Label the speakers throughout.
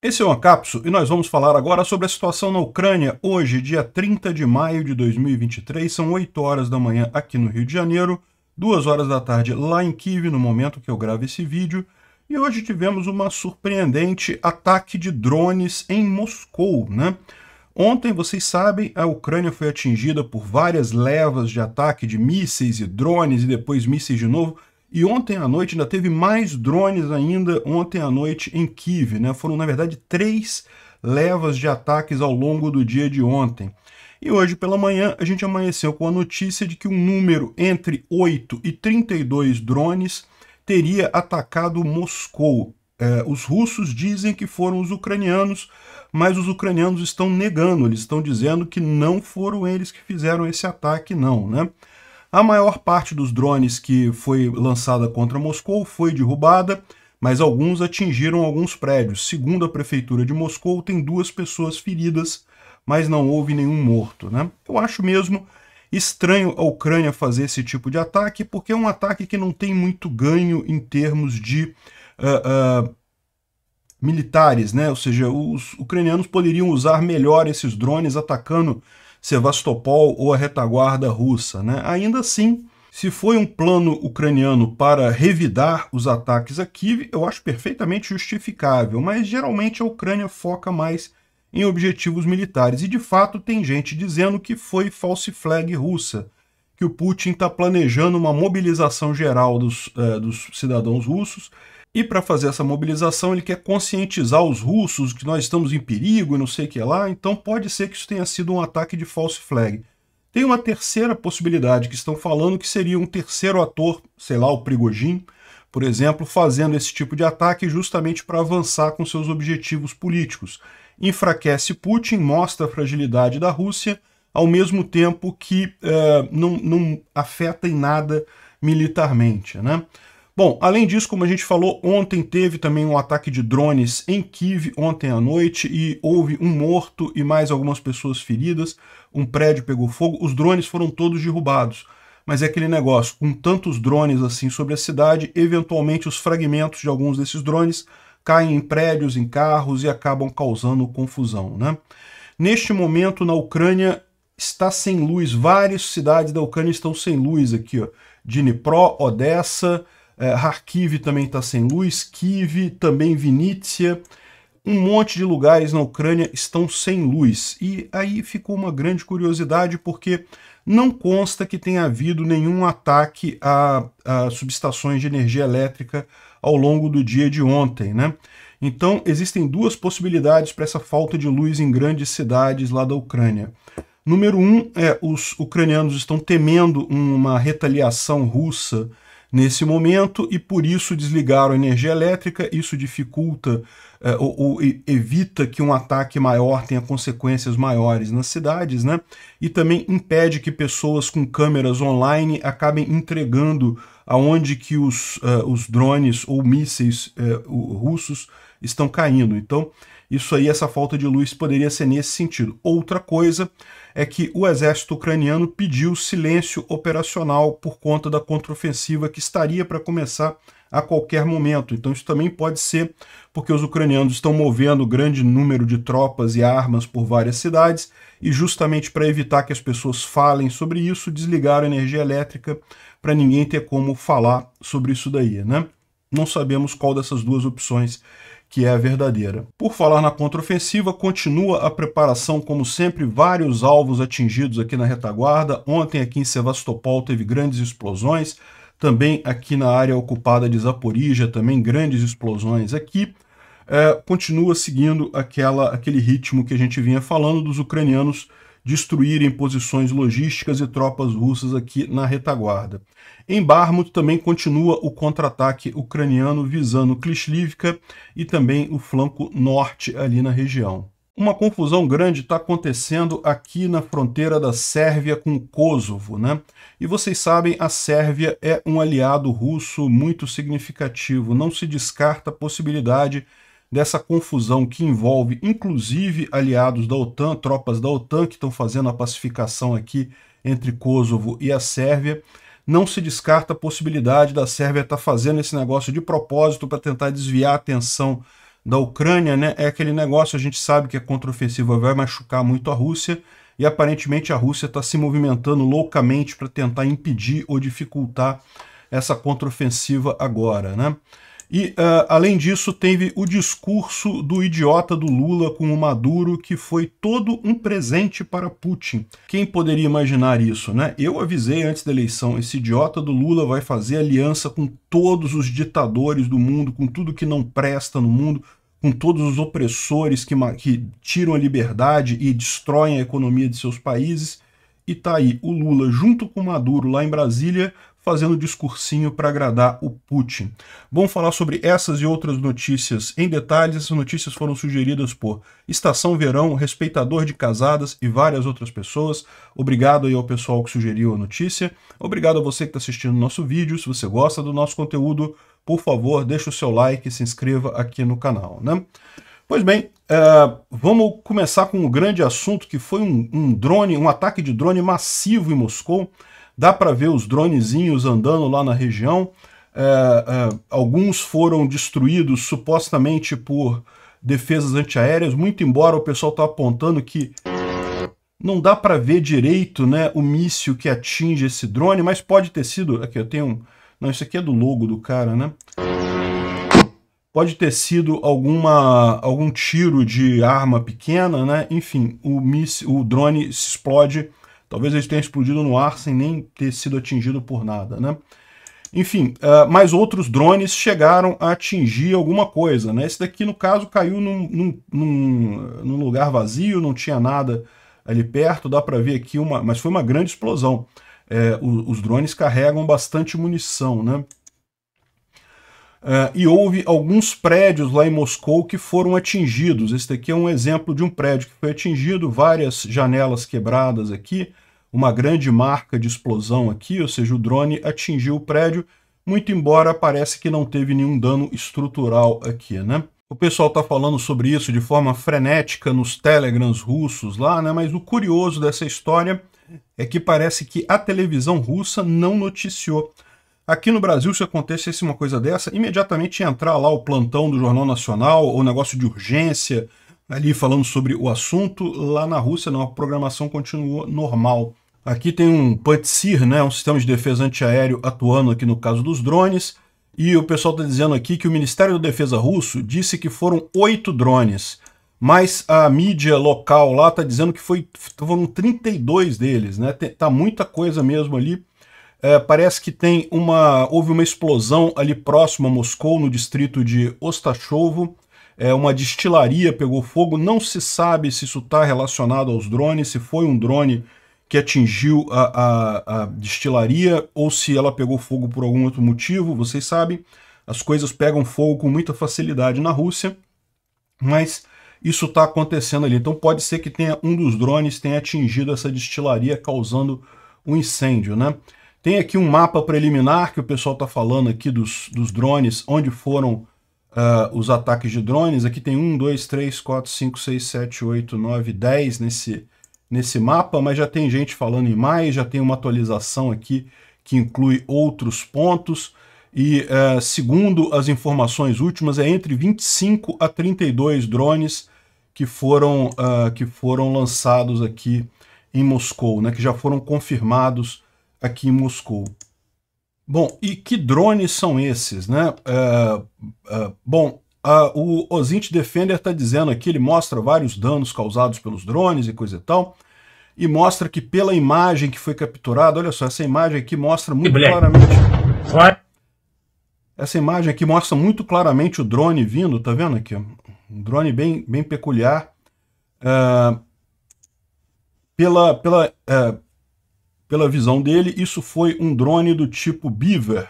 Speaker 1: Esse é o Ancapso e nós vamos falar agora sobre a situação na Ucrânia. Hoje, dia 30 de maio de 2023, são 8 horas da manhã aqui no Rio de Janeiro, 2 horas da tarde lá em Kiev, no momento que eu gravo esse vídeo. E hoje tivemos uma surpreendente ataque de drones em Moscou, né? Ontem, vocês sabem, a Ucrânia foi atingida por várias levas de ataque de mísseis e drones e depois mísseis de novo. E ontem à noite ainda teve mais drones ainda, ontem à noite em Kiev, né? Foram, na verdade, três levas de ataques ao longo do dia de ontem. E hoje pela manhã a gente amanheceu com a notícia de que um número entre 8 e 32 drones teria atacado Moscou. É, os russos dizem que foram os ucranianos, mas os ucranianos estão negando, eles estão dizendo que não foram eles que fizeram esse ataque, não, né? A maior parte dos drones que foi lançada contra Moscou foi derrubada, mas alguns atingiram alguns prédios. Segundo a prefeitura de Moscou, tem duas pessoas feridas, mas não houve nenhum morto. Né? Eu acho mesmo estranho a Ucrânia fazer esse tipo de ataque, porque é um ataque que não tem muito ganho em termos de uh, uh, militares, né? Ou seja, os ucranianos poderiam usar melhor esses drones atacando Sevastopol ou a retaguarda russa. Né? Ainda assim, se foi um plano ucraniano para revidar os ataques a Kiev, eu acho perfeitamente justificável, mas geralmente a Ucrânia foca mais em objetivos militares. E de fato, tem gente dizendo que foi false flag russa, que o Putin está planejando uma mobilização geral dos, eh, dos cidadãos russos e para fazer essa mobilização, ele quer conscientizar os russos que nós estamos em perigo e não sei o que lá, então pode ser que isso tenha sido um ataque de false flag. Tem uma terceira possibilidade que estão falando que seria um terceiro ator, sei lá, o Prigojin, por exemplo, fazendo esse tipo de ataque justamente para avançar com seus objetivos políticos. Enfraquece Putin, mostra a fragilidade da Rússia, ao mesmo tempo que uh, não, não afeta em nada militarmente. Né? Bom, além disso, como a gente falou, ontem teve também um ataque de drones em Kiev, ontem à noite, e houve um morto e mais algumas pessoas feridas, um prédio pegou fogo, os drones foram todos derrubados. Mas é aquele negócio, com tantos drones assim sobre a cidade, eventualmente os fragmentos de alguns desses drones caem em prédios, em carros e acabam causando confusão, né? Neste momento, na Ucrânia, está sem luz. Várias cidades da Ucrânia estão sem luz aqui, ó. Dnipro, Odessa, é, Kharkiv também está sem luz, Kiev, também Vinícius um monte de lugares na Ucrânia estão sem luz. E aí ficou uma grande curiosidade, porque não consta que tenha havido nenhum ataque a, a, subestações de energia elétrica ao longo do dia de ontem, né? Então, existem duas possibilidades para essa falta de luz em grandes cidades lá da Ucrânia. Número um é os ucranianos estão temendo uma retaliação russa nesse momento e por isso desligaram a energia elétrica. Isso dificulta eh, ou, ou, evita que um ataque maior tenha consequências maiores nas cidades, né? E também impede que pessoas com câmeras online acabem entregando aonde que os, eh, os drones ou mísseis eh, russos estão caindo. Então, isso aí, essa falta de luz poderia ser nesse sentido. Outra coisa é que o exército ucraniano pediu silêncio operacional por conta da contraofensiva que estaria para começar a qualquer momento. Então isso também pode ser porque os ucranianos estão movendo grande número de tropas e armas por várias cidades e justamente para evitar que as pessoas falem sobre isso, desligaram a energia elétrica para ninguém ter como falar sobre isso daí, né? Não sabemos qual dessas duas opções que é a verdadeira. Por falar na contraofensiva, continua a preparação, como sempre, vários alvos atingidos aqui na retaguarda. Ontem, aqui em Sevastopol, teve grandes explosões. Também aqui na área ocupada de Zaporija, também grandes explosões aqui. É, continua seguindo aquela, aquele ritmo que a gente vinha falando dos ucranianos destruírem posições logísticas e tropas russas aqui na retaguarda. Em Barmut também continua o contra-ataque ucraniano visando Klishlivka e também o flanco norte ali na região. Uma confusão grande está acontecendo aqui na fronteira da Sérvia com o Kosovo, né? E vocês sabem, a Sérvia é um aliado russo muito significativo. Não se descarta a possibilidade dessa confusão que envolve, inclusive, aliados da OTAN, tropas da OTAN que estão fazendo a pacificação aqui entre Kosovo e a Sérvia. Não se descarta a possibilidade da Sérvia estar tá fazendo esse negócio de propósito para tentar desviar a atenção da Ucrânia, né? É aquele negócio, a gente sabe que a contraofensiva vai machucar muito a Rússia e aparentemente a Rússia está se movimentando loucamente para tentar impedir ou dificultar essa contraofensiva agora, né? E, uh, além disso, teve o discurso do idiota do Lula com o Maduro, que foi todo um presente para Putin. Quem poderia imaginar isso, né? Eu avisei antes da eleição, esse idiota do Lula vai fazer aliança com todos os ditadores do mundo, com tudo que não presta no mundo, com todos os opressores que, que tiram a liberdade e destroem a economia de seus países. E tá aí o Lula junto com o Maduro lá em Brasília fazendo discursinho para agradar o Putin. Vamos falar sobre essas e outras notícias em detalhes. Essas notícias foram sugeridas por Estação Verão, Respeitador de Casadas e várias outras pessoas. Obrigado aí ao pessoal que sugeriu a notícia. Obrigado a você que está assistindo o nosso vídeo. Se você gosta do nosso conteúdo, por favor, deixe o seu like e se inscreva aqui no canal, né? Pois bem, uh, vamos começar com um grande assunto que foi um, um drone, um ataque de drone massivo em Moscou. Dá para ver os dronezinhos andando lá na região. É, é, alguns foram destruídos supostamente por defesas antiaéreas, muito embora o pessoal está apontando que não dá para ver direito né, o míssil que atinge esse drone, mas pode ter sido... Aqui eu tenho um... Não, isso aqui é do logo do cara, né? Pode ter sido alguma, algum tiro de arma pequena, né? Enfim, o, míssil, o drone explode Talvez ele tenha explodido no ar sem nem ter sido atingido por nada, né? Enfim, uh, mas outros drones chegaram a atingir alguma coisa, né? Esse daqui, no caso, caiu num, num, num, num lugar vazio, não tinha nada ali perto, dá para ver aqui, uma, mas foi uma grande explosão. É, eh, os, os drones carregam bastante munição, né? Uh, e houve alguns prédios lá em Moscou que foram atingidos. Este aqui é um exemplo de um prédio que foi atingido, várias janelas quebradas aqui, uma grande marca de explosão aqui, ou seja, o drone atingiu o prédio, muito embora parece que não teve nenhum dano estrutural aqui, né? O pessoal está falando sobre isso de forma frenética nos telegrams russos lá, né? Mas o curioso dessa história é que parece que a televisão russa não noticiou Aqui no Brasil, se acontecesse uma coisa dessa, imediatamente ia entrar lá o plantão do Jornal Nacional, o negócio de urgência, ali falando sobre o assunto. Lá na Rússia, não, a programação continuou normal. Aqui tem um PATSIR, né, um sistema de defesa antiaéreo atuando aqui no caso dos drones. E o pessoal está dizendo aqui que o Ministério da Defesa russo disse que foram oito drones, mas a mídia local lá está dizendo que foi, foram 32 deles, né? Tá muita coisa mesmo ali. É, parece que tem uma houve uma explosão ali próximo a Moscou, no distrito de Ostachovo. É, uma destilaria pegou fogo. Não se sabe se isso está relacionado aos drones, se foi um drone que atingiu a, a, a, destilaria ou se ela pegou fogo por algum outro motivo. Vocês sabem, as coisas pegam fogo com muita facilidade na Rússia, mas isso está acontecendo ali. Então pode ser que tenha um dos drones tenha atingido essa destilaria, causando um incêndio, né? Tem aqui um mapa preliminar que o pessoal está falando aqui dos, dos drones, onde foram uh, os ataques de drones. Aqui tem 1, 2, 3, 4, 5, 6, 7, 8, 9, 10 nesse, nesse mapa, mas já tem gente falando em mais, já tem uma atualização aqui que inclui outros pontos. E uh, segundo as informações últimas, é entre 25 a 32 drones que foram, uh, que foram lançados aqui em Moscou, né, que já foram confirmados aqui em Moscou. Bom, e que drones são esses, né? Uh, uh, bom, uh, o Ozint Defender está dizendo aqui, ele mostra vários danos causados pelos drones e coisa e tal, e mostra que pela imagem que foi capturada, olha só, essa imagem aqui mostra muito claramente... Essa imagem aqui mostra muito claramente o drone vindo, tá vendo aqui? Um drone bem, bem peculiar. É, pela, pela, pela visão dele, isso foi um drone do tipo Beaver,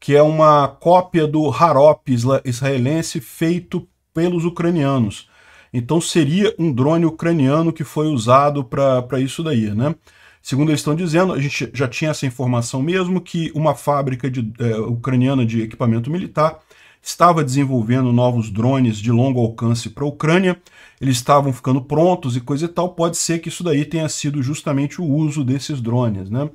Speaker 1: que é uma cópia do Harop israelense feito pelos ucranianos. Então seria um drone ucraniano que foi usado para isso daí, né? Segundo eles estão dizendo, a gente já tinha essa informação mesmo, que uma fábrica de, eh, ucraniana de equipamento militar estava desenvolvendo novos drones de longo alcance para a Ucrânia, eles estavam ficando prontos e coisa e tal, pode ser que isso daí tenha sido justamente o uso desses drones, né?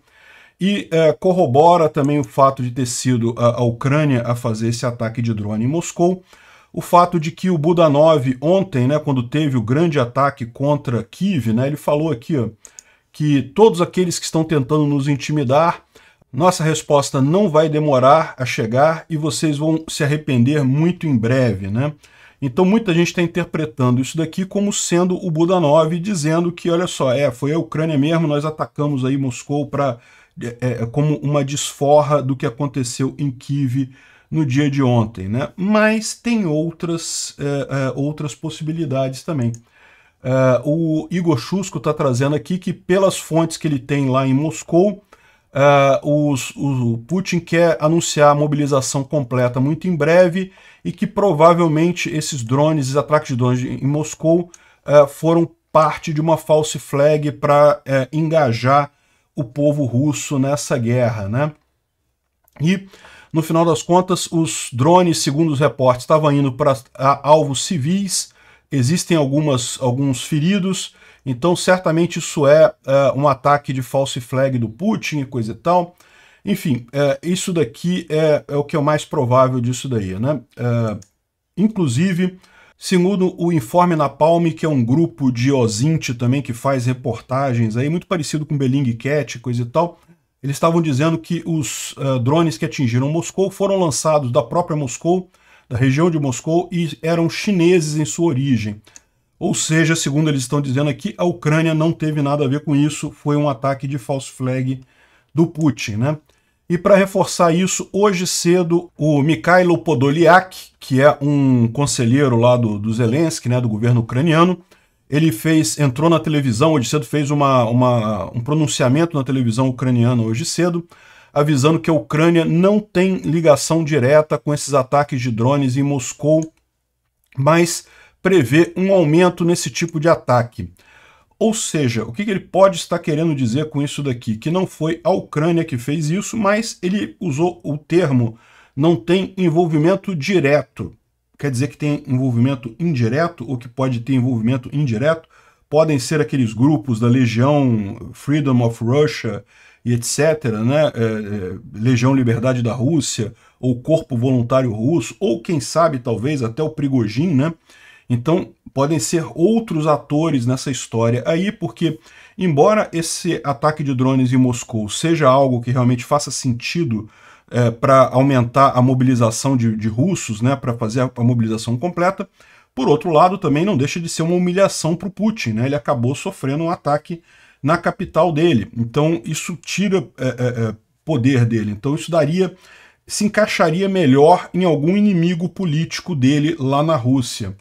Speaker 1: E é, corrobora também o fato de ter sido a, a Ucrânia a fazer esse ataque de drone em Moscou, o fato de que o Budanov ontem, né, quando teve o grande ataque contra Kiev, né, ele falou aqui ó, que todos aqueles que estão tentando nos intimidar nossa resposta não vai demorar a chegar e vocês vão se arrepender muito em breve, né? Então muita gente está interpretando isso daqui como sendo o Buda 9, dizendo que, olha só, é, foi a Ucrânia mesmo, nós atacamos aí Moscou para é, é, como uma desforra do que aconteceu em Kiev no dia de ontem. Né? Mas tem outras, é, é, outras possibilidades também. É, o Igor Chusco está trazendo aqui que pelas fontes que ele tem lá em Moscou, Uh, os, o Putin quer anunciar a mobilização completa muito em breve e que provavelmente esses drones, esses ataques de drones em Moscou uh, foram parte de uma false flag para uh, eh, engajar o povo russo nessa guerra, né? E no final das contas, os drones, segundo os reportes, estavam indo para alvos civis existem algumas, alguns feridos, então certamente isso é, é um ataque de false flag do Putin e coisa e tal. Enfim, é, isso daqui é, é, o que é o mais provável disso daí, né? É, inclusive, segundo o Informe Napalm, que é um grupo de osint também que faz reportagens aí, muito parecido com Beling Cat, coisa e tal, eles estavam dizendo que os drones que atingiram Moscou foram lançados da própria Moscou da região de Moscou e eram chineses em sua origem. Ou seja, segundo eles estão dizendo aqui, a Ucrânia não teve nada a ver com isso, foi um ataque de false flag do Putin, né? E para reforçar isso, hoje cedo o Mikhailo Podolyak, que é um conselheiro lá do, do Zelensky, né, do governo ucraniano, ele fez, entrou na televisão hoje cedo, fez uma, uma, um pronunciamento na televisão ucraniana hoje cedo, avisando que a Ucrânia não tem ligação direta com esses ataques de drones em Moscou, mas prevê um aumento nesse tipo de ataque. Ou seja, o que ele pode estar querendo dizer com isso daqui? Que não foi a Ucrânia que fez isso, mas ele usou o termo não tem envolvimento direto. Quer dizer que tem envolvimento indireto ou que pode ter envolvimento indireto? Podem ser aqueles grupos da Legião Freedom of Russia e etc., né? É, é, Legião Liberdade da Rússia, ou Corpo Voluntário Russo, ou quem sabe, talvez, até o Prigojin, né? Então, podem ser outros atores nessa história aí, porque, embora esse ataque de drones em Moscou seja algo que realmente faça sentido é, para aumentar a mobilização de, de russos, né, para fazer a, a, mobilização completa, por outro lado, também não deixa de ser uma humilhação para o Putin. Né? Ele acabou sofrendo um ataque na capital dele. Então isso tira é, é, é, poder dele. Então isso daria se encaixaria melhor em algum inimigo político dele lá na Rússia.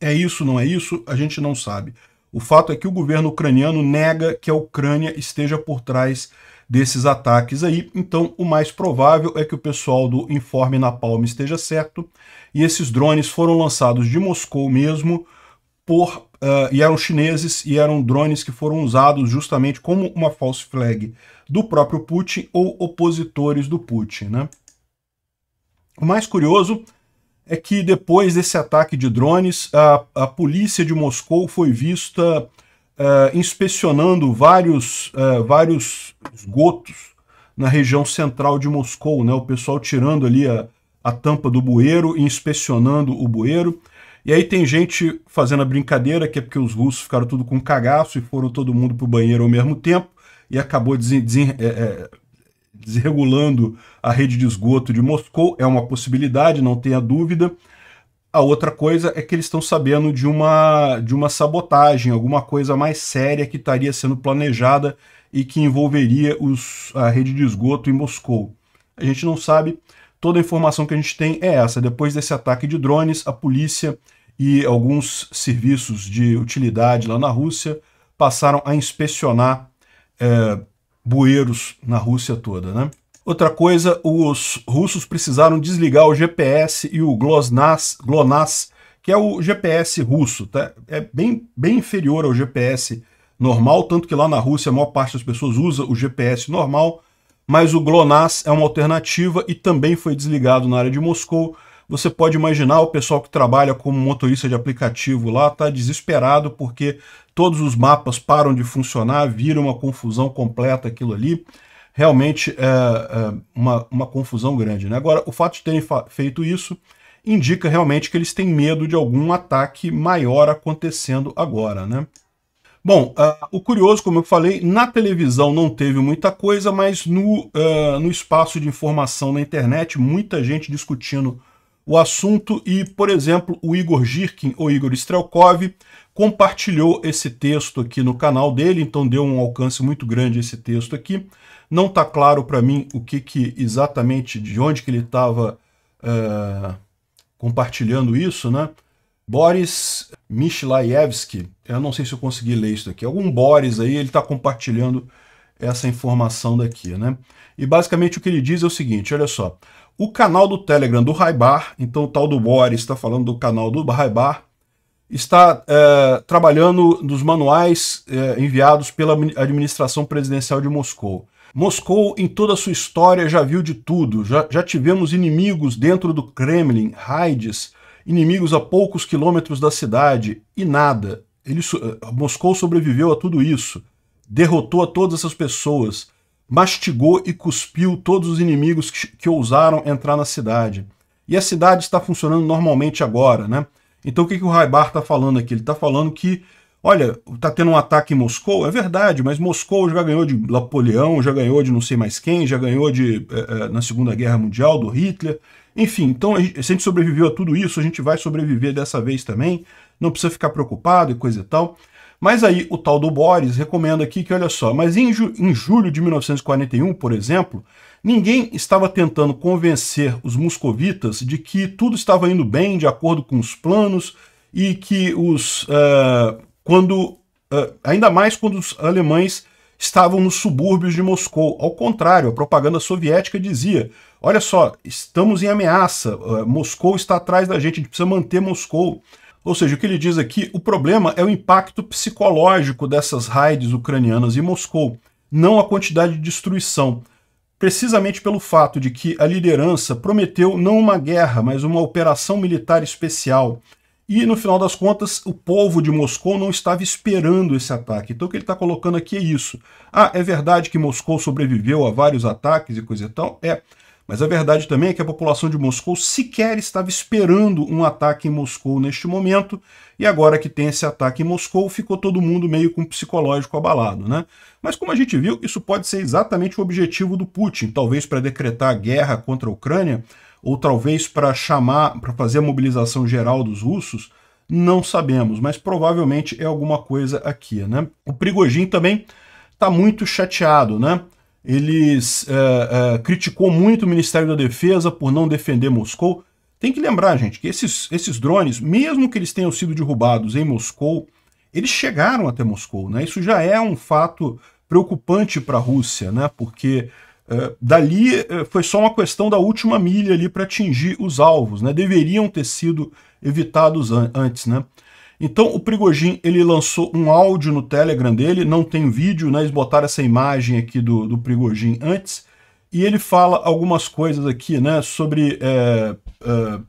Speaker 1: É isso, não é isso? A gente não sabe. O fato é que o governo ucraniano nega que a Ucrânia esteja por trás desses ataques aí. Então, o mais provável é que o pessoal do Informe Napalm esteja certo. E esses drones foram lançados de Moscou mesmo por uh, e eram chineses e eram drones que foram usados justamente como uma false flag do próprio Putin ou opositores do Putin. Né? O mais curioso é que depois desse ataque de drones, a, a polícia de Moscou foi vista uh, inspecionando vários, uh, vários esgotos na região central de Moscou, né? o pessoal tirando ali a, a tampa do bueiro e inspecionando o bueiro. E aí tem gente fazendo a brincadeira que é porque os russos ficaram tudo com cagaço e foram todo mundo para o banheiro ao mesmo tempo e acabou é, é, desregulando a rede de esgoto de Moscou. É uma possibilidade, não tenha dúvida. A outra coisa é que eles estão sabendo de uma, de uma sabotagem, alguma coisa mais séria que estaria sendo planejada e que envolveria os, a rede de esgoto em Moscou. A gente não sabe, Toda a informação que a gente tem é essa. Depois desse ataque de drones, a polícia e alguns serviços de utilidade lá na Rússia passaram a inspecionar é, bueiros na Rússia toda, né? Outra coisa, os russos precisaram desligar o GPS e o GLONASS, GLONASS que é o GPS russo, tá? É bem, bem inferior ao GPS normal, tanto que lá na Rússia a maior parte das pessoas usa o GPS normal, mas o GLONASS é uma alternativa e também foi desligado na área de Moscou. Você pode imaginar o pessoal que trabalha como motorista de aplicativo lá está desesperado porque todos os mapas param de funcionar, vira uma confusão completa aquilo ali. Realmente é, é uma, uma confusão grande. Né? Agora, o fato de terem feito isso indica realmente que eles têm medo de algum ataque maior acontecendo agora. Né? Bom, uh, o curioso, como eu falei, na televisão não teve muita coisa, mas no, uh, no espaço de informação na internet, muita gente discutindo o assunto e, por exemplo, o Igor Girkin, ou Igor Strelkov, compartilhou esse texto aqui no canal dele, então deu um alcance muito grande esse texto aqui. Não está claro para mim o que, que exatamente, de onde que ele estava uh, ah, compartilhando isso, né? Boris Michlaevski, eu não sei se eu consegui ler isso aqui, algum Boris aí, ele está compartilhando essa informação daqui, né? E basicamente o que ele diz é o seguinte, olha só, o canal do Telegram do Raibar, então o tal do Boris está falando do canal do Raibar, está é, trabalhando nos manuais é, enviados pela administração presidencial de Moscou. Moscou, em toda a sua história, já viu de tudo. Já, já tivemos inimigos dentro do Kremlin, raids, inimigos a poucos quilômetros da cidade, e nada. Ele, eh, Moscou sobreviveu a tudo isso, derrotou a todas essas pessoas, mastigou e cuspiu todos os inimigos que, que ousaram entrar na cidade. E a cidade está funcionando normalmente agora, né? Então o que, que o Raibar está falando aqui? Ele está falando que, olha, está tendo um ataque em Moscou, é verdade, mas Moscou já ganhou de Napoleão, já ganhou de não sei mais quem, já ganhou de eh, eh, na Segunda Guerra Mundial, do Hitler. Enfim, então a gente, se a gente sobreviveu a tudo isso, a gente vai sobreviver dessa vez também. Não precisa ficar preocupado e coisa e tal. Mas aí o tal do Boris recomenda aqui que, olha só, mas em, ju em julho de 1941, por exemplo, ninguém estava tentando convencer os moscovitas de que tudo estava indo bem, de acordo com os planos, e que os. Uh, quando. Uh, ainda mais quando os alemães estavam nos subúrbios de Moscou. Ao contrário, a propaganda soviética dizia: olha só, estamos em ameaça, eh, Moscou está atrás da gente, a gente precisa manter Moscou. Ou seja, o que ele diz aqui, o problema é o impacto psicológico dessas raids ucranianas em Moscou, não a quantidade de destruição. Precisamente pelo fato de que a liderança prometeu não uma guerra, mas uma operação militar especial. E no final das contas, o povo de Moscou não estava esperando esse ataque. Então o que ele está colocando aqui é isso. Ah, é verdade que Moscou sobreviveu a vários ataques e coisa e tal? É. Mas a verdade também é que a população de Moscou sequer estava esperando um ataque em Moscou neste momento, e agora que tem esse ataque em Moscou, ficou todo mundo meio com o psicológico abalado, né? Mas como a gente viu, isso pode ser exatamente o objetivo do Putin, talvez para decretar guerra contra a Ucrânia, ou talvez para chamar, para fazer a mobilização geral dos russos, não sabemos, mas provavelmente é alguma coisa aqui, né? O Prigojin também está muito chateado, né? Ele é, é, criticou muito o Ministério da Defesa por não defender Moscou. Tem que lembrar, gente, que esses, esses drones, mesmo que eles tenham sido derrubados em Moscou, eles chegaram até Moscou, né? Isso já é um fato preocupante para a Rússia, né? Porque eh, dali eh, foi só uma questão da última milha ali para atingir os alvos, né? Deveriam ter sido evitados an antes, né? Então o Prigojin ele lançou um áudio no Telegram dele, não tem vídeo, né? Eles botaram essa imagem aqui do, do Prigojin antes e ele fala algumas coisas aqui, né? Sobre é, é,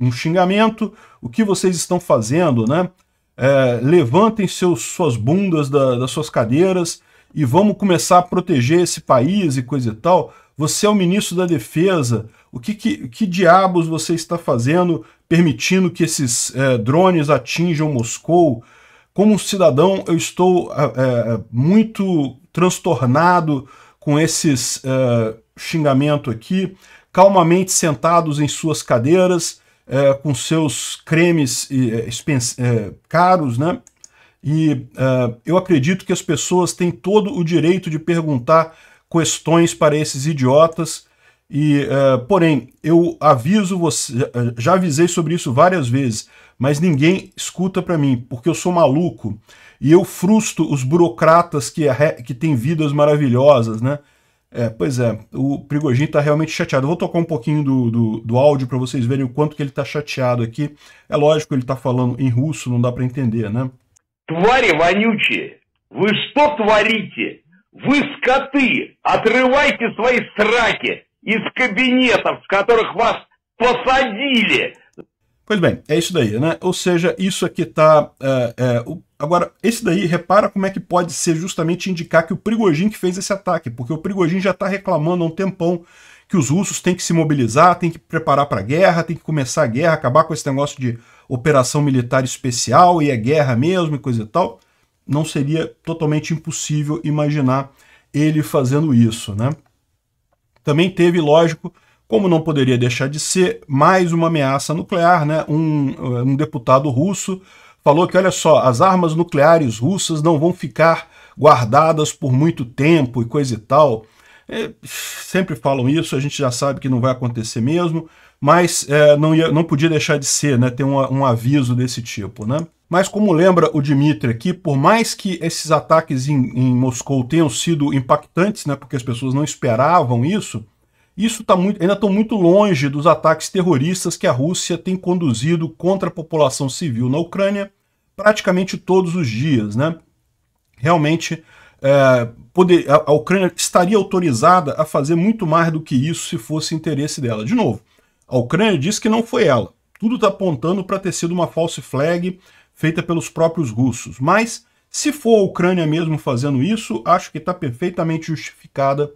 Speaker 1: um xingamento, o que vocês estão fazendo, né? É, levantem seus, suas bundas da, das suas cadeiras, e vamos começar a proteger esse país e coisa e tal. Você é o ministro da Defesa. O que, que, que diabos você está fazendo permitindo que esses é, drones atinjam Moscou? Como cidadão, eu estou é, é, muito transtornado com esses é, xingamento aqui, calmamente sentados em suas cadeiras, é, com seus cremes é, é, caros, né? E uh, eu acredito que as pessoas têm todo o direito de perguntar questões para esses idiotas. E, uh, porém, eu aviso você, já avisei sobre isso várias vezes, mas ninguém escuta para mim, porque eu sou maluco e eu frustro os burocratas que, que têm vidas maravilhosas, né? É, pois é, o Prigogine está realmente chateado. vou tocar um pouquinho do, do, do áudio para vocês verem o quanto que ele está chateado aqui. É lógico, ele está falando em russo, não dá para entender, né? Твари вонючие! Вы что творите? Вы скоты! Отрывайте свои сраки из кабинетов, которых вас посадили! Pois bem, é isso daí, né? Ou seja, isso aqui tá. É, é, o... Agora, esse daí, repara como é que pode ser justamente indicar que o Prigojin que fez esse ataque, porque o Prigojin já está reclamando há um tempão que os russos têm que se mobilizar, têm que preparar para a guerra, têm que começar a guerra, acabar com esse negócio de operação militar especial e é guerra mesmo e coisa e tal, não seria totalmente impossível imaginar ele fazendo isso, né? Também teve, lógico, como não poderia deixar de ser, mais uma ameaça nuclear, né? Um, um deputado russo falou que, olha só, as armas nucleares russas não vão ficar guardadas por muito tempo e coisa e tal. É, sempre falam isso, a gente já sabe que não vai acontecer mesmo mas é, não, ia, não podia deixar de ser, né, ter um, um aviso desse tipo. Né? Mas como lembra o Dmitry aqui, por mais que esses ataques em, em Moscou tenham sido impactantes, né, porque as pessoas não esperavam isso, isso tá muito, ainda estão muito longe dos ataques terroristas que a Rússia tem conduzido contra a população civil na Ucrânia praticamente todos os dias. Né? Realmente, é, poder, a, a Ucrânia estaria autorizada a fazer muito mais do que isso se fosse interesse dela. De novo, a Ucrânia diz que não foi ela. Tudo está apontando para ter sido uma false flag feita pelos próprios russos. Mas, se for a Ucrânia mesmo fazendo isso, acho que está perfeitamente justificada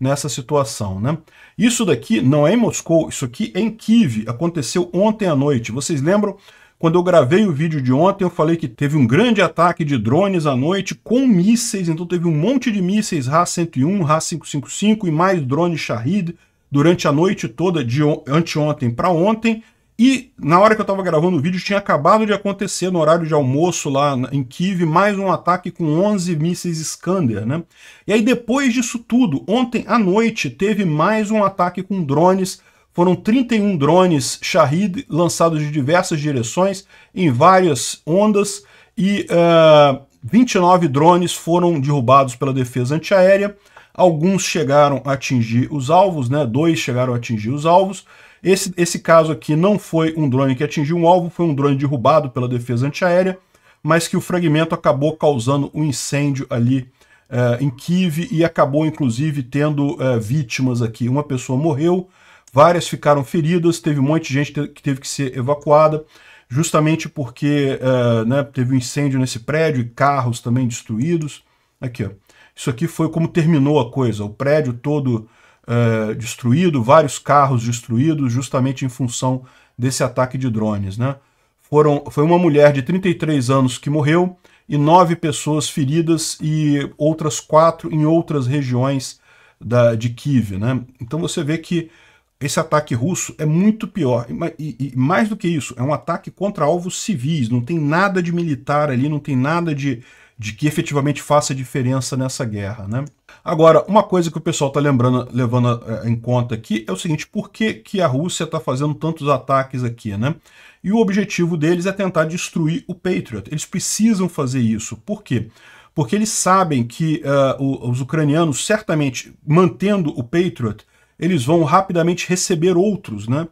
Speaker 1: nessa situação. Né? Isso daqui não é em Moscou, isso aqui é em Kiev. Aconteceu ontem à noite. Vocês lembram? Quando eu gravei o vídeo de ontem, eu falei que teve um grande ataque de drones à noite com mísseis, então teve um monte de mísseis RA-101, RA-555 e mais drones Shahid, durante a noite toda de anteontem para ontem. E na hora que eu estava gravando o vídeo, tinha acabado de acontecer no horário de almoço lá em Kiev mais um ataque com 11 mísseis Scander, né? E aí depois disso tudo, ontem à noite teve mais um ataque com drones. Foram 31 drones Shahid lançados de diversas direções em várias ondas e uh, eh, 29 drones foram derrubados pela defesa antiaérea. Alguns chegaram a atingir os alvos, né? Dois chegaram a atingir os alvos. Esse, esse caso aqui não foi um drone que atingiu um alvo, foi um drone derrubado pela defesa antiaérea, mas que o fragmento acabou causando um incêndio ali eh, em Kiev e acabou, inclusive, tendo eh, vítimas aqui. Uma pessoa morreu, várias ficaram feridas, teve um monte de gente que teve que ser evacuada, justamente porque eh, né, teve um incêndio nesse prédio e carros também destruídos. Aqui, ó. Isso aqui foi como terminou a coisa, o prédio todo é, destruído, vários carros destruídos, justamente em função desse ataque de drones. Né? Foram, foi uma mulher de 33 anos que morreu e nove pessoas feridas e outras quatro em outras regiões da, de Kiev. Né? Então você vê que esse ataque russo é muito pior. E, e, mais do que isso, é um ataque contra alvos civis. Não tem nada de militar ali, não tem nada de de que efetivamente faça diferença nessa guerra. Né? Agora, uma coisa que o pessoal está lembrando, levando é, em conta aqui é o seguinte, por que, que a Rússia está fazendo tantos ataques aqui? Né? E o objetivo deles é tentar destruir o Patriot. Eles precisam fazer isso. Por quê? Porque eles sabem que uh, os ucranianos, certamente, mantendo o Patriot, eles vão rapidamente receber outros, né?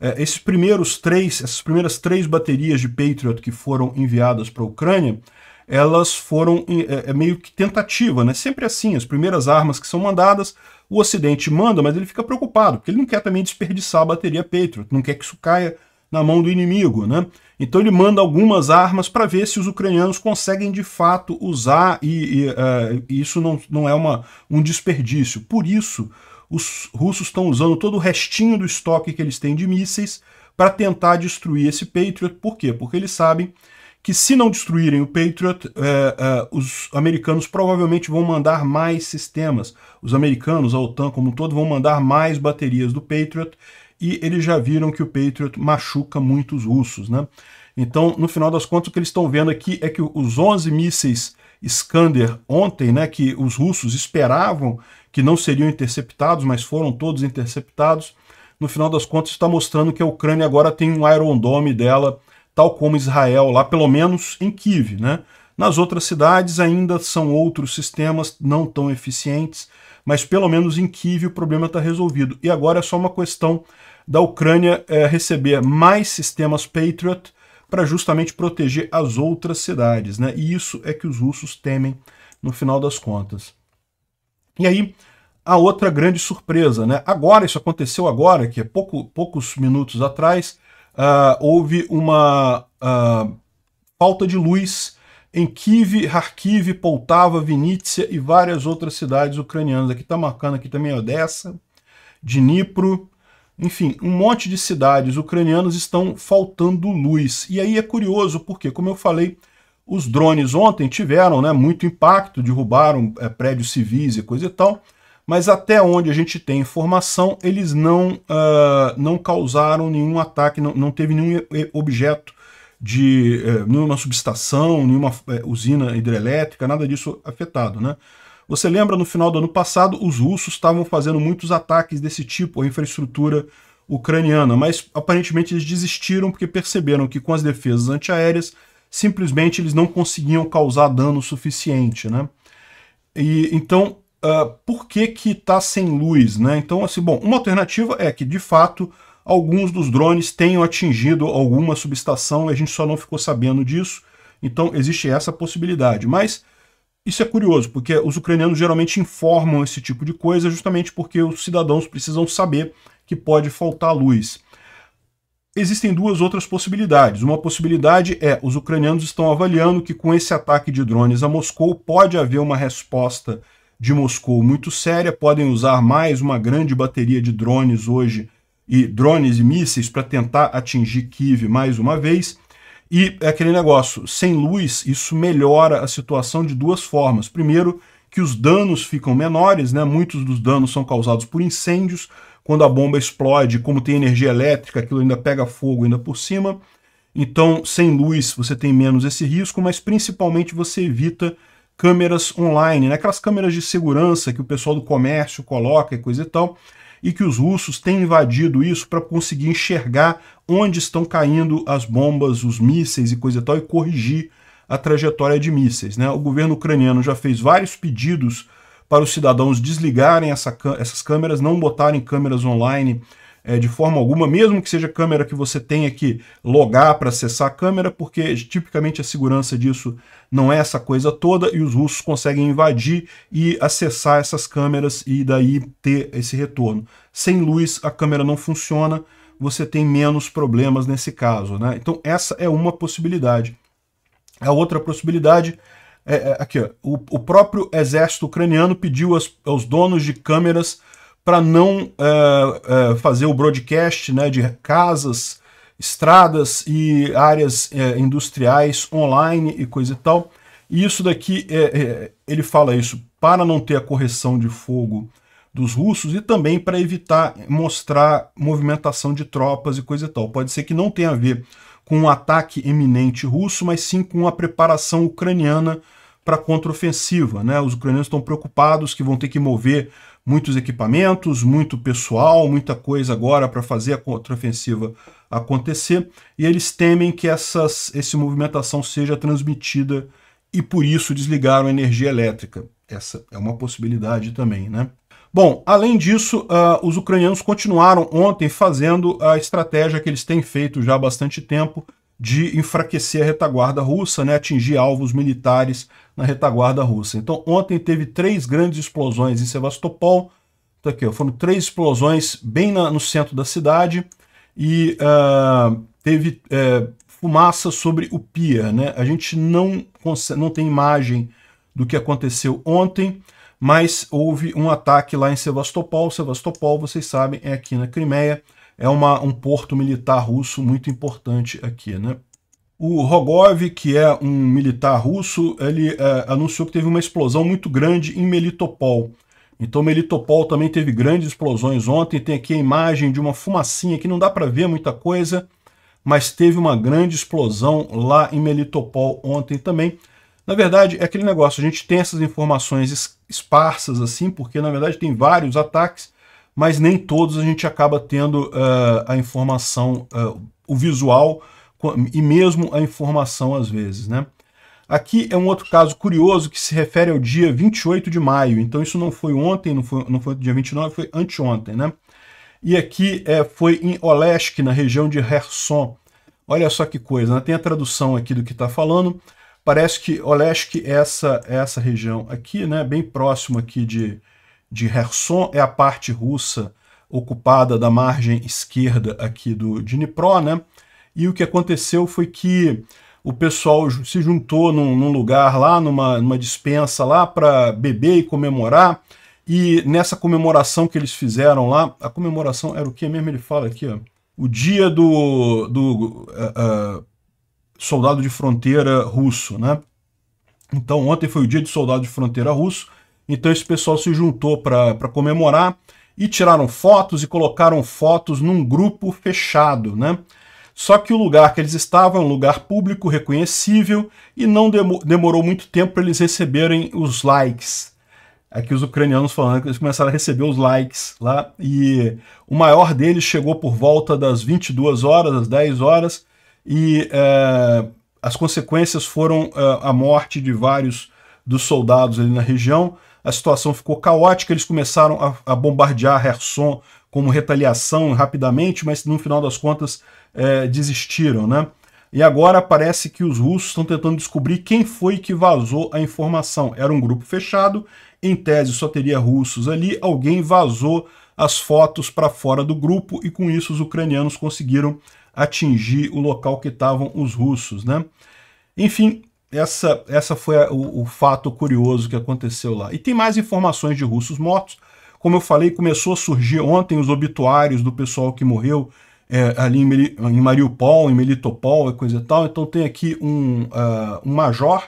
Speaker 1: É, esses primeiros três, essas primeiras três baterias de Patriot que foram enviadas para a Ucrânia, elas foram é, é, meio que tentativa, né? Sempre assim, as primeiras armas que são mandadas, o Ocidente manda, mas ele fica preocupado, porque ele não quer também desperdiçar a bateria Patriot, não quer que isso caia na mão do inimigo, né? Então ele manda algumas armas para ver se os ucranianos conseguem de fato usar e, e uh, isso não, não é uma, um desperdício. Por isso, os russos estão usando todo o restinho do estoque que eles têm de mísseis para tentar destruir esse Patriot. Por quê? Porque eles sabem que se não destruírem o Patriot, é, é, os americanos provavelmente vão mandar mais sistemas. Os americanos, a OTAN como um todo, vão mandar mais baterias do Patriot e eles já viram que o Patriot machuca muitos russos, né? Então, no final das contas, o que eles estão vendo aqui é que os 11 mísseis Skander ontem, né, que os russos esperavam que não seriam interceptados, mas foram todos interceptados, no final das contas está mostrando que a Ucrânia agora tem um Iron Dome dela tal como Israel, lá pelo menos em Kiev. Né? Nas outras cidades ainda são outros sistemas não tão eficientes, mas pelo menos em Kiev o problema está resolvido. E agora é só uma questão da Ucrânia é, receber mais sistemas Patriot para justamente proteger as outras cidades. Né? E isso é que os russos temem no final das contas. E aí, a outra grande surpresa, né? Agora, isso aconteceu agora, que é pouco, poucos minutos atrás, uh, houve uma uh, falta de luz em Kiev, Kharkiv, Poltava, Vinícius e várias outras cidades ucranianas. Aqui está marcando aqui também é Odessa, Dnipro, enfim, um monte de cidades ucranianas estão faltando luz. E aí é curioso, porque, como eu falei, os drones ontem tiveram né, muito impacto, derrubaram é, prédios civis e coisa e tal, mas até onde a gente tem informação, eles não, uh, não causaram nenhum ataque, não, não teve nenhum eh, objeto de eh, nenhuma subestação, nenhuma eh, usina hidrelétrica, nada disso afetado, né? Você lembra no final do ano passado, os russos estavam fazendo muitos ataques desse tipo à infraestrutura ucraniana, mas aparentemente eles desistiram porque perceberam que com as defesas antiaéreas simplesmente eles não conseguiam causar dano suficiente, né? E então uh, por que que está sem luz, né? Então, assim, bom, uma alternativa é que, de fato, alguns dos drones tenham atingido alguma subestação e a gente só não ficou sabendo disso, então existe essa possibilidade. Mas isso é curioso, porque os ucranianos geralmente informam esse tipo de coisa justamente porque os cidadãos precisam saber que pode faltar luz existem duas outras possibilidades. Uma possibilidade é os ucranianos estão avaliando que com esse ataque de drones a Moscou pode haver uma resposta de Moscou muito séria, podem usar mais uma grande bateria de drones hoje e drones e mísseis para tentar atingir Kiev mais uma vez. E é aquele negócio, sem luz, isso melhora a situação de duas formas. Primeiro, que os danos ficam menores, né? Muitos dos danos são causados por incêndios, quando a bomba explode, como tem energia elétrica, aquilo ainda pega fogo ainda por cima. Então, sem luz, você tem menos esse risco, mas principalmente você evita câmeras online, né? aquelas câmeras de segurança que o pessoal do comércio coloca e coisa e tal, e que os russos têm invadido isso para conseguir enxergar onde estão caindo as bombas, os mísseis e coisa e tal, e corrigir a trajetória de mísseis. Né? O governo ucraniano já fez vários pedidos para os cidadãos desligarem essa, essas câmeras, não botarem câmeras online é, de forma alguma, mesmo que seja câmera que você tenha que logar para acessar a câmera, porque tipicamente a segurança disso não é essa coisa toda e os russos conseguem invadir e acessar essas câmeras e daí ter esse retorno. Sem luz, a câmera não funciona, você tem menos problemas nesse caso. Né? Então essa é uma possibilidade. A outra possibilidade é, é aqui, ó, o, o, próprio exército ucraniano pediu as, aos donos de câmeras para não uh, uh, fazer o broadcast né, de casas, estradas e áreas uh, industriais online e coisa e tal. E isso daqui, é, é, ele fala isso para não ter a correção de fogo dos russos e também para evitar mostrar movimentação de tropas e coisa e tal. Pode ser que não tenha a ver com um ataque eminente russo, mas sim com a preparação ucraniana para a contraofensiva. Né? Os ucranianos estão preocupados que vão ter que mover muitos equipamentos, muito pessoal, muita coisa agora para fazer a contraofensiva acontecer, e eles temem que essas, essa movimentação seja transmitida e por isso desligaram a energia elétrica. Essa é uma possibilidade também, né? Bom, além disso, uh, os ucranianos continuaram ontem fazendo a estratégia que eles têm feito já há bastante tempo, de enfraquecer a retaguarda russa, né, atingir alvos militares na retaguarda russa. Então, ontem teve três grandes explosões em Sevastopol. Tá aqui, ó, foram três explosões bem na, no centro da cidade e uh, teve uh, fumaça sobre o Pia, Né? A gente não, não tem imagem do que aconteceu ontem, mas houve um ataque lá em Sevastopol. Sevastopol, vocês sabem, é aqui na Crimeia é uma, um porto militar russo muito importante aqui. Né? O Rogov, que é um militar russo, ele é, anunciou que teve uma explosão muito grande em Melitopol. Então Melitopol também teve grandes explosões ontem, tem aqui a imagem de uma fumacinha que não dá para ver muita coisa, mas teve uma grande explosão lá em Melitopol ontem também. Na verdade, é aquele negócio, a gente tem essas informações esparsas assim, porque na verdade tem vários ataques, mas nem todos a gente acaba tendo uh, a informação, uh, o visual e mesmo a informação às vezes, né? Aqui é um outro caso curioso que se refere ao dia 28 de maio. Então isso não foi ontem, não foi, não foi dia 29, foi anteontem, né? E aqui é, foi em Olesk, na região de Herson. Olha só que coisa, né? tem a tradução aqui do que está falando. Parece que Olesk é essa, é essa região aqui, né? bem próximo aqui de, de Kherson é a parte russa ocupada da margem esquerda aqui do Dnipro, né? E o que aconteceu foi que o pessoal se juntou num, num lugar lá, numa, numa dispensa lá, para beber e comemorar. E nessa comemoração que eles fizeram lá, a comemoração era o que mesmo ele fala aqui, ó? O dia do, do uh, uh, soldado de fronteira russo, né? Então ontem foi o dia de soldado de fronteira russo então esse pessoal se juntou para comemorar e tiraram fotos e colocaram fotos num grupo fechado, né? Só que o lugar que eles estavam é um lugar público, reconhecível, e não demorou muito tempo para eles receberem os likes. Aqui os ucranianos falando que eles começaram a receber os likes lá, e o maior deles chegou por volta das 22 horas, às 10 horas, e é, as consequências foram é, a morte de vários dos soldados ali na região, a situação ficou caótica, eles começaram a, a bombardear Herson como retaliação rapidamente, mas no final das contas é, desistiram, né? E agora parece que os russos estão tentando descobrir quem foi que vazou a informação. Era um grupo fechado, em tese só teria russos ali, alguém vazou as fotos para fora do grupo e com isso os ucranianos conseguiram atingir o local que estavam os russos, né? Enfim, essa, essa foi a, o, o, fato curioso que aconteceu lá. E tem mais informações de russos mortos. Como eu falei, começou a surgir ontem os obituários do pessoal que morreu é, ali em, em, Mariupol, em Melitopol e coisa e tal. Então tem aqui um, uh, um major,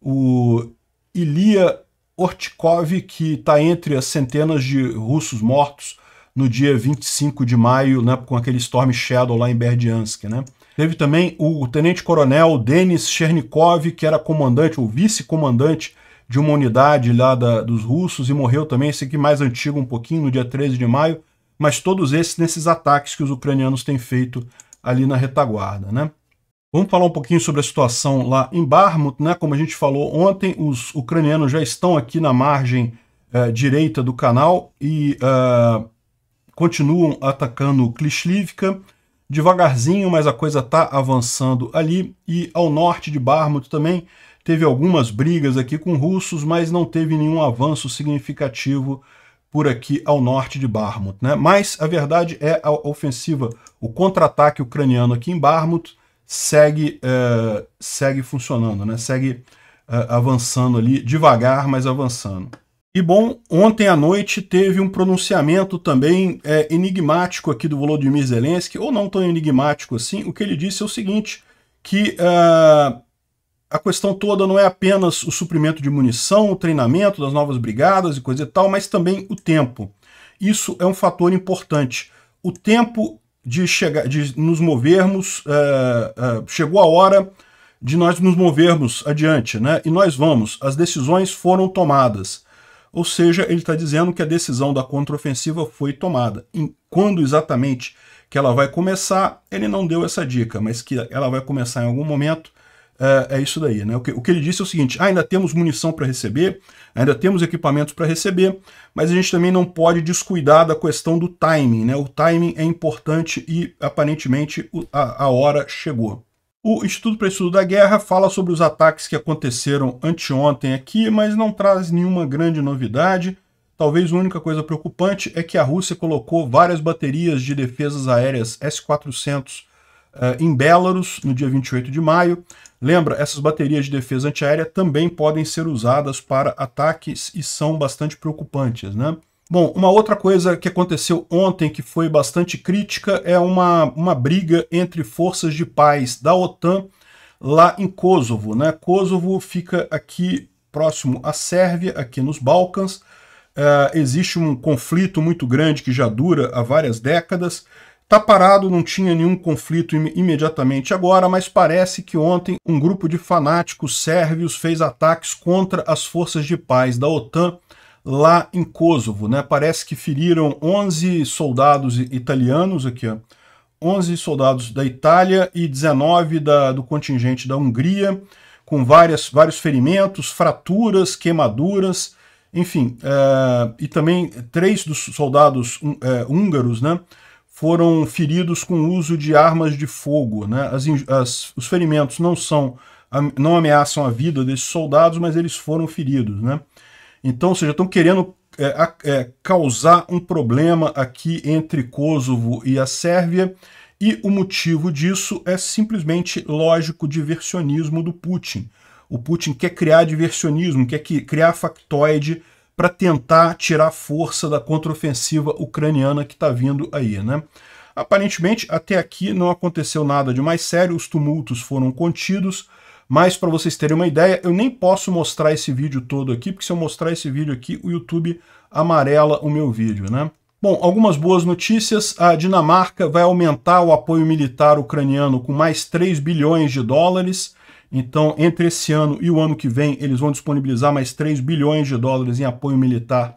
Speaker 1: o Ilia Ortikov, que está entre as centenas de russos mortos no dia 25 de maio, né, com aquele Storm Shadow lá em Berdiansk, né? Teve também o tenente-coronel Denis Chernikov, que era comandante ou vice-comandante de uma unidade lá da, dos russos e morreu também, esse aqui mais antigo um pouquinho, no dia 13 de maio, mas todos esses nesses ataques que os ucranianos têm feito ali na retaguarda, né? Vamos falar um pouquinho sobre a situação lá em Barmut, né? Como a gente falou ontem, os ucranianos já estão aqui na margem eh, direita do canal e eh, continuam atacando Klishivka devagarzinho, mas a coisa está avançando ali. E ao norte de Barmut também teve algumas brigas aqui com russos, mas não teve nenhum avanço significativo por aqui ao norte de Barmut. Né? Mas a verdade é a ofensiva, o contra-ataque ucraniano aqui em Barmut segue, é, segue funcionando, né? segue é, avançando ali, devagar, mas avançando. E bom, ontem à noite teve um pronunciamento também é, enigmático aqui do Volodymyr Zelensky, ou não tão enigmático assim. O que ele disse é o seguinte: que uh, a questão toda não é apenas o suprimento de munição, o treinamento das novas brigadas e coisa e tal, mas também o tempo. Isso é um fator importante. O tempo de, chegar, de nos movermos, uh, uh, chegou a hora de nós nos movermos adiante, né? E nós vamos. As decisões foram tomadas ou seja, ele está dizendo que a decisão da contraofensiva foi tomada. Em quando exatamente que ela vai começar, ele não deu essa dica, mas que ela vai começar em algum momento, é, é isso daí. Né? O que, o, que, ele disse é o seguinte, ah, ainda temos munição para receber, ainda temos equipamentos para receber, mas a gente também não pode descuidar da questão do timing. Né? O timing é importante e, aparentemente, a, a hora chegou. O Instituto para Estudo da Guerra fala sobre os ataques que aconteceram anteontem aqui, mas não traz nenhuma grande novidade. Talvez a única coisa preocupante é que a Rússia colocou várias baterias de defesas aéreas S-400 eh, em Belarus no dia 28 de maio. Lembra, essas baterias de defesa antiaérea também podem ser usadas para ataques e são bastante preocupantes, né? Bom, uma outra coisa que aconteceu ontem que foi bastante crítica é uma, uma briga entre forças de paz da OTAN lá em Kosovo. Né? Kosovo fica aqui próximo à Sérvia, aqui nos Balcãs. Uh, existe um conflito muito grande que já dura há várias décadas. Está parado, não tinha nenhum conflito im imediatamente agora, mas parece que ontem um grupo de fanáticos sérvios fez ataques contra as forças de paz da OTAN lá em Kosovo. Né? Parece que feriram 11 soldados italianos, aqui, ó, 11 soldados da Itália e 19 da, do contingente da Hungria, com várias, vários ferimentos, fraturas, queimaduras, enfim, é, e também três dos soldados é, húngaros né, foram feridos com o uso de armas de fogo. Né? As, as, os ferimentos não são não ameaçam a vida desses soldados, mas eles foram feridos. Né? Então, ou seja, estão querendo é, é, causar um problema aqui entre Kosovo e a Sérvia. E o motivo disso é simplesmente lógico diversionismo do Putin. O Putin quer criar diversionismo, quer criar factoide para tentar tirar força da contraofensiva ucraniana que está vindo aí, né? Aparentemente, até aqui não aconteceu nada de mais sério, os tumultos foram contidos, mas para vocês terem uma ideia, eu nem posso mostrar esse vídeo todo aqui, porque se eu mostrar esse vídeo aqui, o YouTube amarela o meu vídeo, né? Bom, algumas boas notícias. A Dinamarca vai aumentar o apoio militar ucraniano com mais 3 bilhões de dólares. Então, entre esse ano e o ano que vem, eles vão disponibilizar mais 3 bilhões de dólares em apoio militar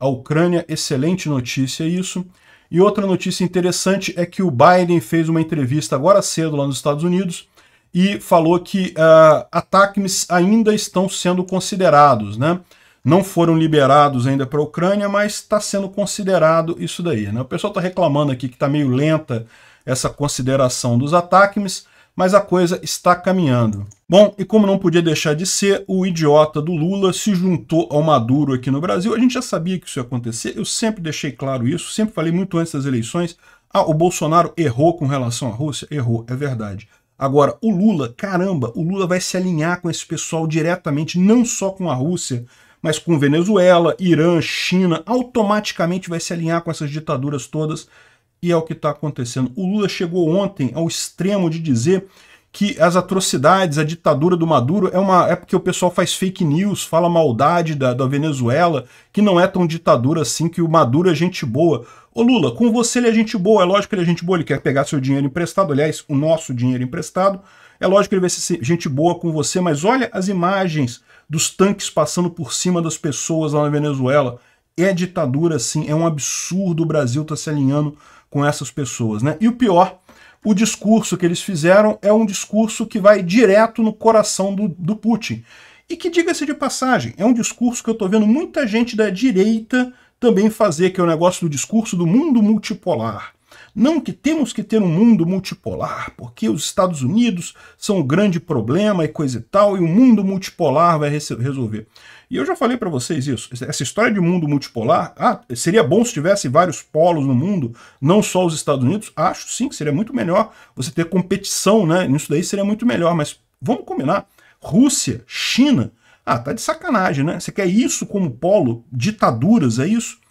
Speaker 1: à Ucrânia. Excelente notícia isso. E outra notícia interessante é que o Biden fez uma entrevista agora cedo lá nos Estados Unidos e falou que uh, ataques ainda estão sendo considerados, né? Não foram liberados ainda para a Ucrânia, mas está sendo considerado isso daí. Né? O pessoal está reclamando aqui que está meio lenta essa consideração dos ataques, mas a coisa está caminhando. Bom, e como não podia deixar de ser, o idiota do Lula se juntou ao Maduro aqui no Brasil. A gente já sabia que isso ia acontecer, eu sempre deixei claro isso, sempre falei muito antes das eleições. Ah, o Bolsonaro errou com relação à Rússia? Errou, é verdade. Agora, o Lula, caramba, o Lula vai se alinhar com esse pessoal diretamente, não só com a Rússia, mas com Venezuela, Irã, China, automaticamente vai se alinhar com essas ditaduras todas, e é o que está acontecendo. O Lula chegou ontem ao extremo de dizer que as atrocidades, a ditadura do Maduro é uma é porque o pessoal faz fake news, fala maldade da, da Venezuela, que não é tão ditadura assim, que o Maduro é gente boa. Ô Lula, com você ele é gente boa, é lógico que ele é gente boa, ele quer pegar seu dinheiro emprestado, aliás, o nosso dinheiro emprestado. É lógico que ele vai ser gente boa com você, mas olha as imagens dos tanques passando por cima das pessoas lá na Venezuela. É ditadura sim, é um absurdo o Brasil estar tá se alinhando com essas pessoas, né? E o pior o discurso que eles fizeram é um discurso que vai direto no coração do, do Putin. E que, diga-se de passagem, é um discurso que eu estou vendo muita gente da direita também fazer, que é o negócio do discurso do mundo multipolar. Não que temos que ter um mundo multipolar, porque os Estados Unidos são o grande problema e coisa e tal, e o mundo multipolar vai resolver. E eu já falei para vocês isso. Essa história de mundo multipolar, ah, seria bom se tivesse vários polos no mundo, não só os Estados Unidos. Acho sim que seria muito melhor você ter competição, né? Nisso daí seria muito melhor, mas vamos combinar. Rússia, China, ah, tá de sacanagem, né? Você quer isso como polo? Ditaduras, é isso?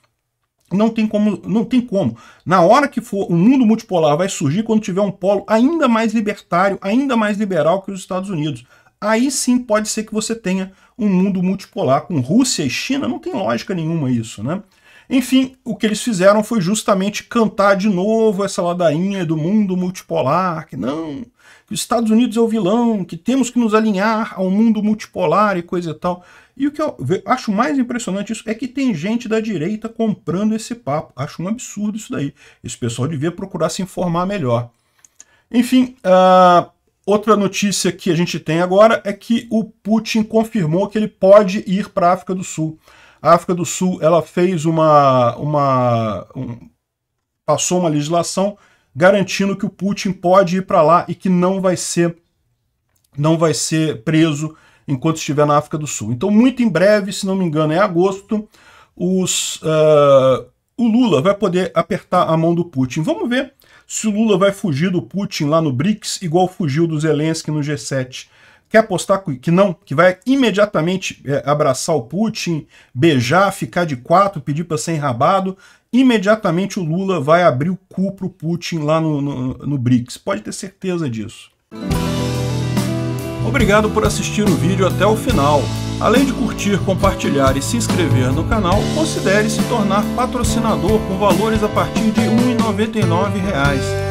Speaker 1: não tem como, não tem como. Na hora que for, o mundo multipolar vai surgir quando tiver um polo ainda mais libertário, ainda mais liberal que os Estados Unidos. Aí sim pode ser que você tenha um mundo multipolar com Rússia e China, não tem lógica nenhuma isso, né? Enfim, o que eles fizeram foi justamente cantar de novo essa ladainha do mundo multipolar, que não, que os Estados Unidos é o vilão, que temos que nos alinhar ao mundo multipolar e coisa e tal. E o que eu acho mais impressionante isso é que tem gente da direita comprando esse papo. Acho um absurdo isso daí. Esse pessoal devia procurar se informar melhor. Enfim, uh, outra notícia que a gente tem agora é que o Putin confirmou que ele pode ir para a África do Sul. A África do Sul ela fez uma, uma um, passou uma legislação garantindo que o Putin pode ir para lá e que não vai ser não vai ser preso enquanto estiver na África do Sul. Então, muito em breve, se não me engano, é agosto, os, uh, o Lula vai poder apertar a mão do Putin. Vamos ver se o Lula vai fugir do Putin lá no BRICS, igual fugiu do Zelensky no G7. Quer apostar que não? Que vai imediatamente eh, abraçar o Putin, beijar, ficar de quatro, pedir para ser enrabado? imediatamente o Lula vai abrir o cu pro Putin lá no, no, no BRICS. Pode ter certeza disso. Obrigado por assistir o vídeo até o final. Além de curtir, compartilhar e se inscrever no canal, considere se tornar patrocinador com valores a partir de R$ 1,99